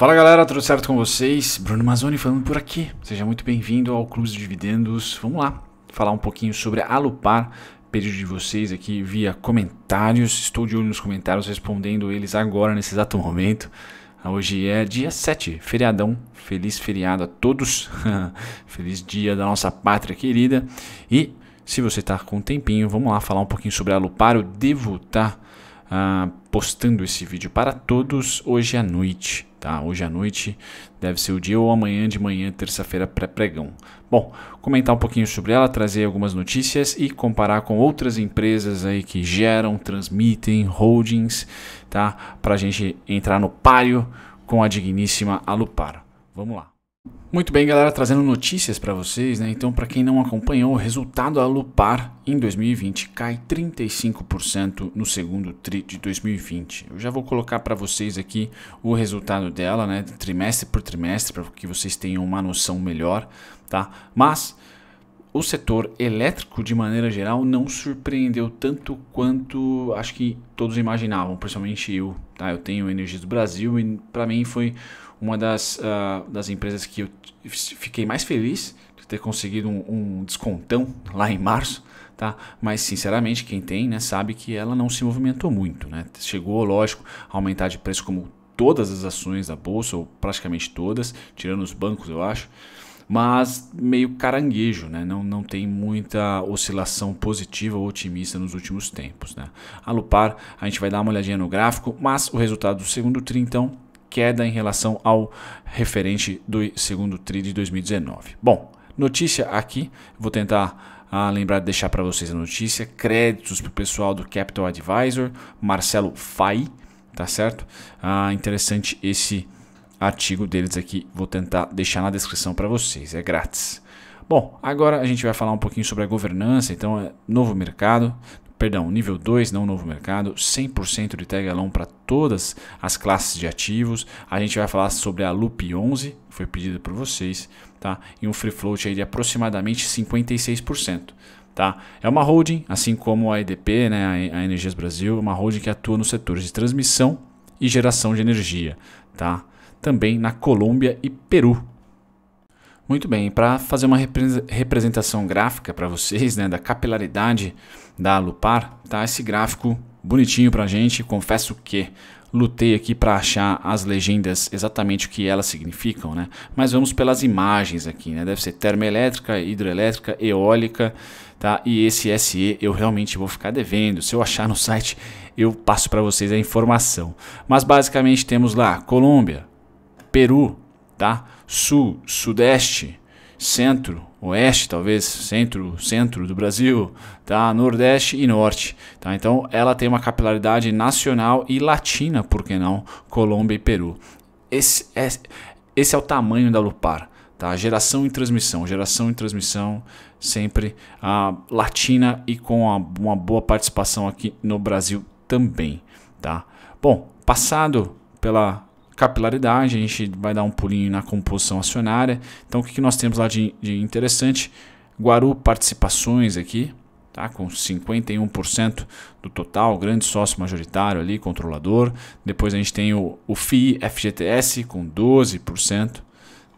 Fala galera, tudo certo com vocês? Bruno Mazzoni falando por aqui. Seja muito bem-vindo ao Clube de Dividendos. Vamos lá falar um pouquinho sobre a Alupar. Pedido de vocês aqui via comentários. Estou de olho nos comentários, respondendo eles agora nesse exato momento. Hoje é dia 7, feriadão. Feliz feriado a todos. Feliz dia da nossa pátria querida. E se você está com um tempinho, vamos lá falar um pouquinho sobre a Alupar. Eu devo estar tá, ah, postando esse vídeo para todos hoje à noite tá? Hoje à noite deve ser o dia ou amanhã de manhã, terça-feira, pré-pregão. Bom, comentar um pouquinho sobre ela, trazer algumas notícias e comparar com outras empresas aí que geram, transmitem, holdings, tá? Para a gente entrar no páreo com a digníssima Alupar. Vamos lá. Muito bem, galera, trazendo notícias para vocês, né? Então, para quem não acompanhou, o resultado a Lupar em 2020 cai 35% no segundo tri de 2020. Eu já vou colocar para vocês aqui o resultado dela, né, trimestre por trimestre, para que vocês tenham uma noção melhor, tá? Mas o setor elétrico, de maneira geral, não surpreendeu tanto quanto acho que todos imaginavam, principalmente eu. Tá? Eu tenho Energia do Brasil e para mim foi uma das, uh, das empresas que eu fiquei mais feliz de ter conseguido um, um, descontão lá em março, tá? Mas sinceramente quem tem, né, sabe que ela não se movimentou muito, né? Chegou, lógico, a aumentar de preço como todas as ações da bolsa ou praticamente todas, tirando os bancos, eu acho. Mas meio caranguejo, né? não, não tem muita oscilação positiva ou otimista nos últimos tempos. Né? A Lupar, a gente vai dar uma olhadinha no gráfico, mas o resultado do segundo tri, então, queda em relação ao referente do segundo TRI de 2019. Bom, notícia aqui, vou tentar ah, lembrar de deixar para vocês a notícia. Créditos para o pessoal do Capital Advisor, Marcelo Fai, tá certo? Ah, interessante esse artigo deles aqui, vou tentar deixar na descrição para vocês, é grátis. Bom, agora a gente vai falar um pouquinho sobre a governança, então é novo mercado, perdão, nível 2, não novo mercado, 100% de tag along para todas as classes de ativos. A gente vai falar sobre a Loop 11, que foi pedida por vocês, tá? E um free float aí de aproximadamente 56%. Tá? É uma holding, assim como a EDP, né, a Energias Brasil, uma holding que atua nos setores de transmissão e geração de energia, tá? também na Colômbia e Peru. Muito bem, para fazer uma representação gráfica para vocês, né, da capilaridade da Lupar, tá esse gráfico bonitinho para a gente. Confesso que lutei aqui para achar as legendas exatamente o que elas significam, né? Mas vamos pelas imagens aqui, né? Deve ser termoelétrica, hidrelétrica, eólica, tá? E esse SE eu realmente vou ficar devendo. Se eu achar no site, eu passo para vocês a informação. Mas basicamente temos lá Colômbia, Peru, tá? Sul, sudeste, centro, oeste, talvez centro, centro do Brasil, tá? Nordeste e norte, tá? Então ela tem uma capilaridade nacional e latina, por que não? Colômbia e Peru. Esse é, esse é o tamanho da Lupar, tá? Geração e transmissão, geração e transmissão sempre a ah, latina e com a, uma boa participação aqui no Brasil também, tá? Bom, passado pela capilaridade, a gente vai dar um pulinho na composição acionária. Então, o que, nós temos lá de, de interessante? Guaru Participações aqui, tá? com 51% do total, grande sócio majoritário ali, controlador. Depois a gente tem o, o FII FGTS com 12%,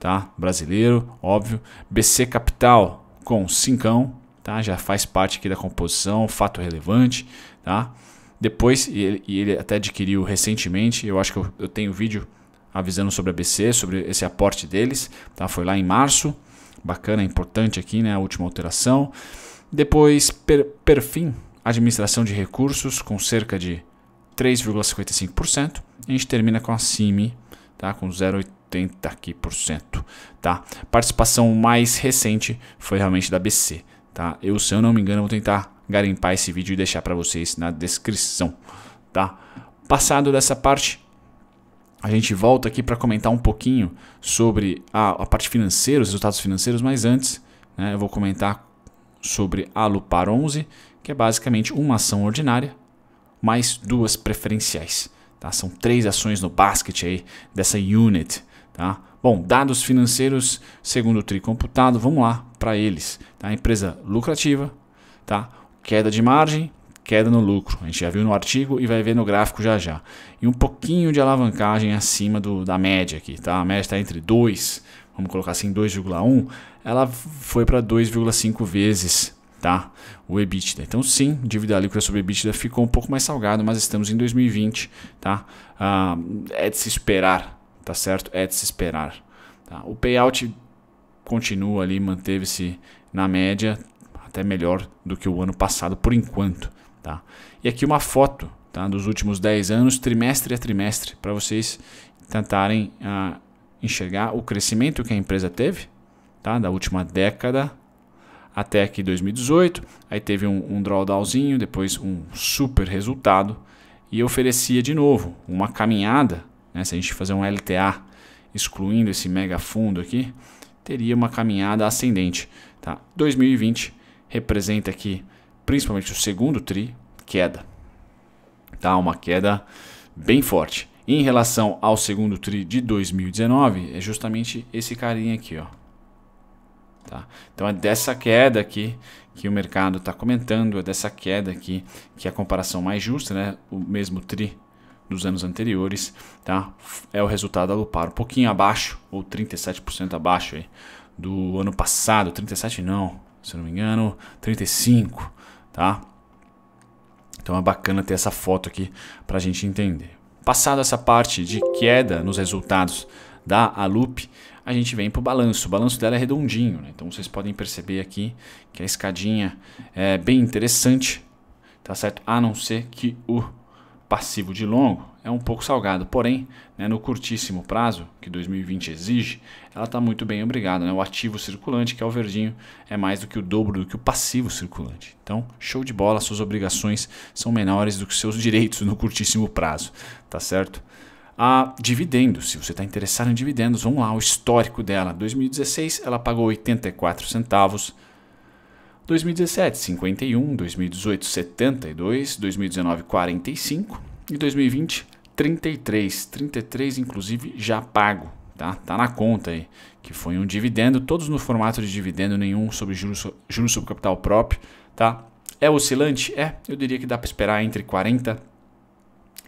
tá? brasileiro, óbvio. BC Capital com 5%, tá? já faz parte aqui da composição, fato relevante. Tá? Depois, e ele, e ele até adquiriu recentemente, eu acho que eu, eu tenho vídeo avisando sobre a BC, sobre esse aporte deles, tá? Foi lá em março, bacana, importante aqui, né? A última alteração. Depois, per, perfim, administração de recursos com cerca de 3,55%. A gente termina com a CIMI, tá? Com 0,80 aqui por cento, tá? Participação mais recente foi realmente da BC, tá? Eu, se eu não me engano, vou tentar garimpar esse vídeo e deixar para vocês na descrição, tá? Passado dessa parte, a gente volta aqui para comentar um pouquinho sobre a, a, parte financeira, os resultados financeiros, mas antes né, eu vou comentar sobre a Lupar 11, que é basicamente uma ação ordinária mais duas preferenciais. Tá? São três ações no basket aí dessa unit. Tá? Bom, dados financeiros segundo o TRI computado, vamos lá para eles. Tá? Empresa lucrativa, tá? queda de margem, queda no lucro. A gente já viu no artigo e vai ver no gráfico já já. E um pouquinho de alavancagem acima do, da média aqui, tá? A média está entre 2, vamos colocar assim, 2,1. Ela foi para 2,5 vezes, tá? O EBITDA. Então sim, dívida líquida sobre EBITDA ficou um pouco mais salgado, mas estamos em 2020, tá? Ah, é de se esperar, tá certo? É de se esperar. Tá? O payout continua ali, manteve-se na média, até melhor do que o ano passado por enquanto. Tá? E aqui uma foto tá? dos últimos 10 anos, trimestre a trimestre, para vocês tentarem ah, enxergar o crescimento que a empresa teve tá? da última década até aqui 2018. Aí teve um, um drawdownzinho, depois um super resultado e oferecia de novo uma caminhada. Né? Se a gente fazer um LTA excluindo esse mega fundo aqui, teria uma caminhada ascendente. Tá? 2020 representa aqui principalmente o segundo TRI, queda. Tá? Uma queda bem forte. Em relação ao segundo TRI de 2019, é justamente esse carinha aqui. Ó. Tá? Então é dessa queda aqui que o mercado está comentando, é dessa queda aqui que é a comparação mais justa, né? o mesmo TRI dos anos anteriores, tá? É o resultado alupar um pouquinho abaixo ou 37% abaixo aí do ano passado, 37 não, se não me engano, 35, tá? Então é bacana ter essa foto aqui para a gente entender. Passada essa parte de queda nos resultados da Alup, a gente vem para o balanço. O balanço dela é redondinho, né? então vocês podem perceber aqui que a escadinha é bem interessante, tá certo? A não ser que o passivo de longo é um pouco salgado. Porém, né, no curtíssimo prazo que 2020 exige, ela está muito bem obrigada. Né? O ativo circulante, que é o verdinho, é mais do que o dobro do que o passivo circulante. Então, show de bola, suas obrigações são menores do que seus direitos no curtíssimo prazo, tá certo? A dividendo, se você está interessado em dividendos, vamos lá, o histórico dela. 2016 ela pagou 84 centavos. 2017, 51, 2018, 72, 2019, 45 e 2020, 33, 33 inclusive já pago, tá? Tá na conta aí, que foi um dividendo, todos no formato de dividendo, nenhum sobre juros, juros sobre capital próprio, tá? É oscilante? É, eu diria que dá para esperar entre 40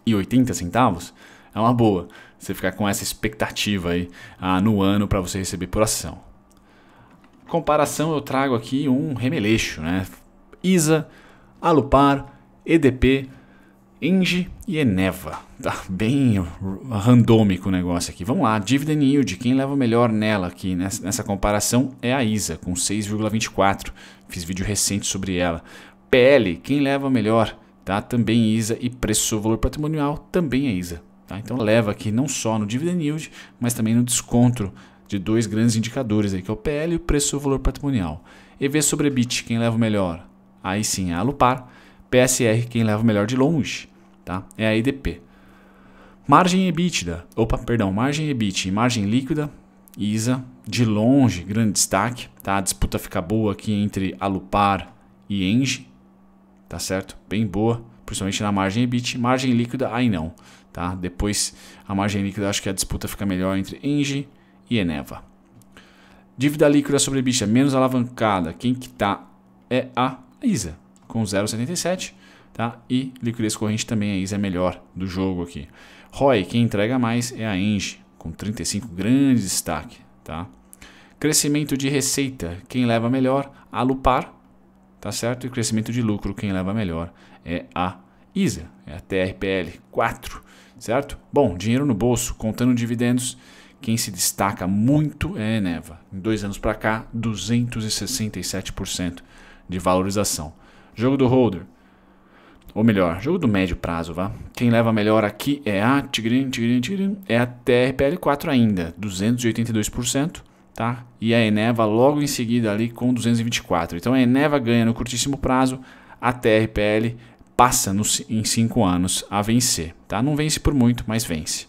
e 80 centavos. É uma boa você ficar com essa expectativa aí ah, no ano para você receber por ação. Comparação, eu trago aqui um remeleixo, né? ISA, Alupar, EDP, Engie e Eneva. Tá bem randômico o negócio aqui. Vamos lá, dividend yield, quem leva melhor nela aqui nessa, nessa comparação é a ISA, com 6,24. Fiz vídeo recente sobre ela. PL, quem leva melhor, tá? Também ISA e preço valor patrimonial, também é ISA. Tá? Então leva aqui não só no dividend yield, mas também no desconto de dois grandes indicadores aí, que é o PL e o preço valor patrimonial. EV sobre bit, quem leva melhor? Aí sim, é a Alupar. PSR, quem leva melhor de longe tá? É a EDP. Margem EBITDA, opa, perdão, margem EBIT e margem líquida, ISA, de longe, grande destaque, tá? A disputa fica boa aqui entre Alupar e Engie, tá certo? Bem boa, principalmente na margem EBIT, margem líquida aí não, tá? Depois a margem líquida acho que a disputa fica melhor entre Engie e Eneva. Dívida líquida sobre EBITDA menos alavancada, quem que tá é a ISA, com 0,77 Tá? E liquidez corrente também a é, Isa é melhor do jogo aqui. ROI, quem entrega mais é a Engie, com 35 grandes destaque. Tá? Crescimento de receita, quem leva melhor? A Lupar, tá certo? E crescimento de lucro, quem leva melhor é a ISA, é a TRPL 4, certo? Bom, dinheiro no bolso, contando dividendos, quem se destaca muito é a Eneva. Em dois anos para cá, 267% de valorização. Jogo do holder, ou melhor, jogo do médio prazo, vá. Quem leva melhor aqui é a tigrin, tigrin, tigrin, é a TRPL4 ainda, 282%, tá? E a Eneva logo em seguida ali com 224. Então a Eneva ganha no curtíssimo prazo, a TRPL passa no, em 5 anos a vencer, tá? Não vence por muito, mas vence.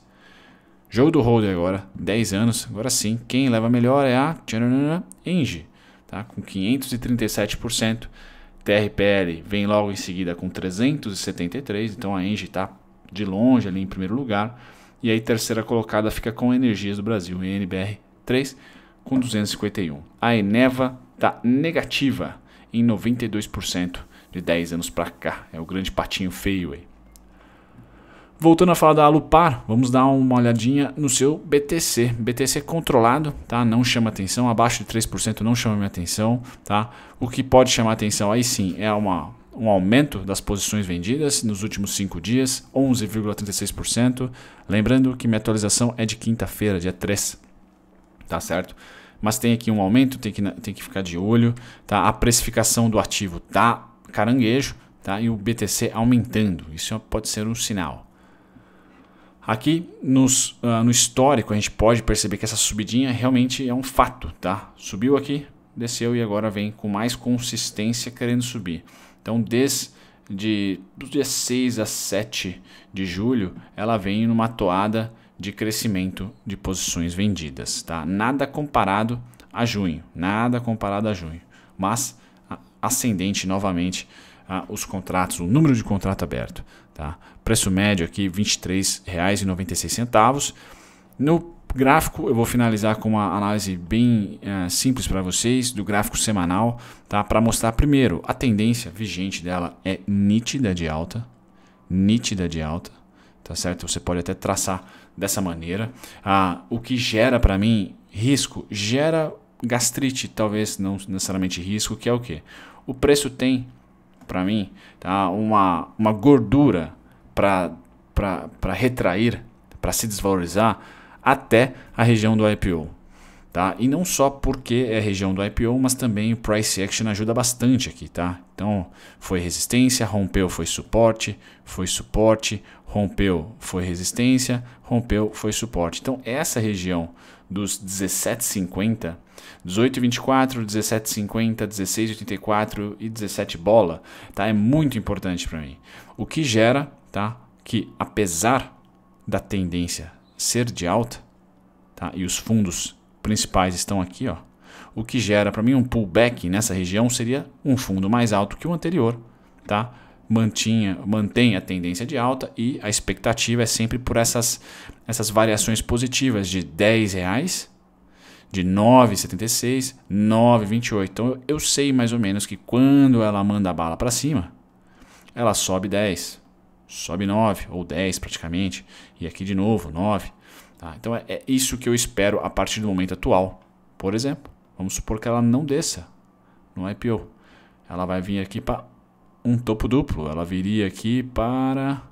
Jogo do holder agora, 10 anos, agora sim. Quem leva melhor é a Engie, tá? Com 537%. TRPL vem logo em seguida com 373, então a Engie está de longe ali em primeiro lugar. E aí terceira colocada fica com Energias do Brasil, ENBR 3 com 251. A Eneva está negativa em 92% de 10 anos para cá. É o grande patinho feio aí. Voltando a falar da Alupar, vamos dar uma olhadinha no seu BTC. BTC controlado, tá? Não chama atenção, abaixo de 3% não chama minha atenção, tá? O que pode chamar atenção aí sim é uma um aumento das posições vendidas nos últimos 5 dias, 11,36%. Lembrando que minha atualização é de quinta-feira, dia 3, tá certo? Mas tem aqui um aumento, tem que, tem que ficar de olho, tá? A precificação do ativo tá caranguejo, tá? E o BTC aumentando, isso é, pode ser um sinal. Aqui nos, uh, no histórico a gente pode perceber que essa subidinha realmente é um fato, tá? Subiu aqui, desceu e agora vem com mais consistência querendo subir. Então desde de, do dia 6 a 7 de julho ela vem numa toada de crescimento de posições vendidas, tá? Nada comparado a junho, nada comparado a junho, mas ascendente novamente ah, os contratos, o número de contrato aberto. Tá? Preço médio aqui R$ 23,96. No gráfico, eu vou finalizar com uma análise bem é, simples para vocês do gráfico semanal, tá? Para mostrar primeiro a tendência vigente dela é nítida de alta, nítida de alta, tá certo? Você pode até traçar dessa maneira. Ah, o que gera para mim risco gera gastrite, talvez não necessariamente risco, que é o que? O preço tem para mim, tá? uma, uma gordura para retrair, para se desvalorizar até a região do IPO. Tá? E não só porque é região do IPO, mas também o price action ajuda bastante aqui, tá? Então, foi resistência, rompeu, foi suporte, foi suporte, rompeu, foi resistência, rompeu, foi suporte. Então, essa região dos 17,50, 18,24, 17,50, 16,84 e 17 bola, tá? É muito importante para mim. O que gera, tá? Que apesar da tendência ser de alta, tá? E os fundos principais estão aqui, ó, o que gera para mim um pullback nessa região seria um fundo mais alto que o anterior, tá? Mantinha, mantém a tendência de alta e a expectativa é sempre por essas, essas variações positivas de R$ reais, de 9,76, 9,28. Então eu sei mais ou menos que quando ela manda a bala para cima, ela sobe 10, sobe 9 ou 10 praticamente, e aqui de novo 9. Tá? Então é, é isso que eu espero a partir do momento atual. Por exemplo, vamos supor que ela não desça no IPO. Ela vai vir aqui para um topo duplo. Ela viria aqui para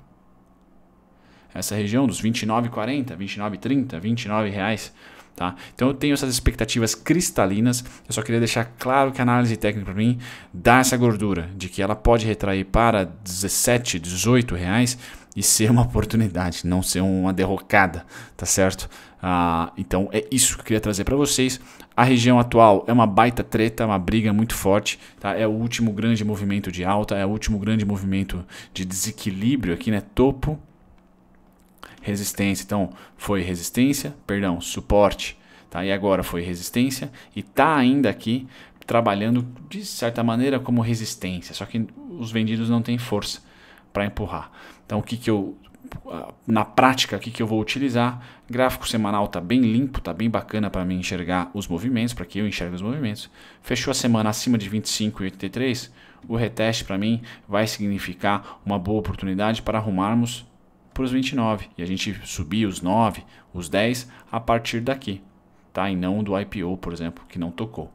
essa região dos 29,40, 29,30, 29 reais. Tá? Então eu tenho essas expectativas cristalinas. Eu só queria deixar claro que a análise técnica para mim dá essa gordura de que ela pode retrair para 17, 18 reais e ser uma oportunidade, não ser uma derrocada, tá certo? Ah, então é isso que eu queria trazer para vocês. A região atual é uma baita treta, uma briga muito forte, tá? É o último grande movimento de alta, é o último grande movimento de desequilíbrio aqui, né? Topo, resistência, então foi resistência, perdão, suporte, tá? E agora foi resistência e tá ainda aqui trabalhando de certa maneira como resistência, só que os vendidos não têm força para empurrar. Então, o que, que eu na prática, o que, que eu vou utilizar? Gráfico semanal está bem limpo, está bem bacana para mim enxergar os movimentos, para que eu enxergue os movimentos. Fechou a semana acima de 25,83. O reteste para mim vai significar uma boa oportunidade para arrumarmos para os 29 e a gente subir os 9, os 10 a partir daqui, tá? E não do IPO, por exemplo, que não tocou.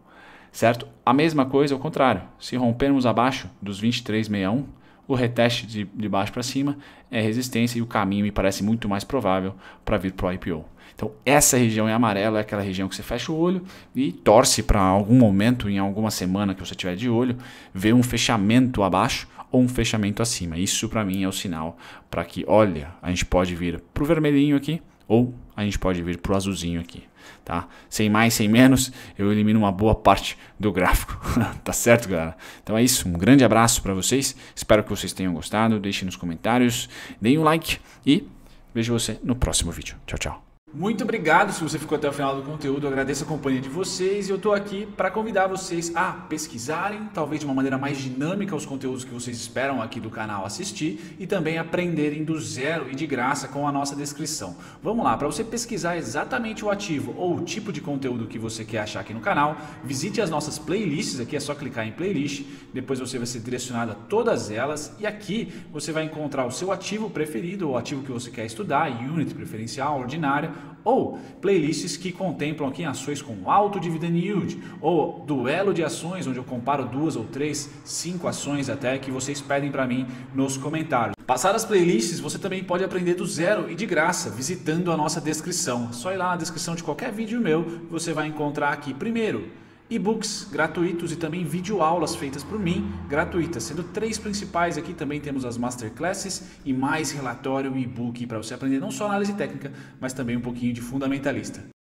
Certo? A mesma coisa ao é contrário. Se rompermos abaixo dos 23,61, o reteste de, de baixo para cima é resistência e o caminho me parece muito mais provável para vir para o IPO. Então, essa região em é amarelo é aquela região que você fecha o olho e torce para algum momento, em alguma semana que você tiver de olho, ver um fechamento abaixo ou um fechamento acima. Isso para mim é o sinal para que, olha, a gente pode vir para o vermelhinho aqui ou a gente pode vir para o azulzinho aqui tá? Sem mais, sem menos, eu elimino uma boa parte do gráfico, tá certo, galera? Então é isso, um grande abraço para vocês, espero que vocês tenham gostado, deixem nos comentários, deem um like e vejo você no próximo vídeo. Tchau, tchau. Muito obrigado se você ficou até o final do conteúdo. Eu agradeço a companhia de vocês e eu estou aqui para convidar vocês a pesquisarem, talvez de uma maneira mais dinâmica, os conteúdos que vocês esperam aqui do canal assistir e também aprenderem do zero e de graça com a nossa descrição. Vamos lá, para você pesquisar exatamente o ativo ou o tipo de conteúdo que você quer achar aqui no canal, visite as nossas playlists aqui, é só clicar em playlist, depois você vai ser direcionado a todas elas e aqui você vai encontrar o seu ativo preferido, o ativo que você quer estudar, unit preferencial, ordinária ou playlists que contemplam aqui ações com alto dividend yield, ou duelo de ações, onde eu comparo duas ou três, cinco ações até que vocês pedem para mim nos comentários. Passar as playlists você também pode aprender do zero e de graça visitando a nossa descrição. Só ir lá na descrição de qualquer vídeo meu, você vai encontrar aqui primeiro e-books gratuitos e também videoaulas feitas por mim, gratuitas, sendo três principais aqui também temos as masterclasses e mais relatório e e-book para você aprender não só análise técnica, mas também um pouquinho de fundamentalista.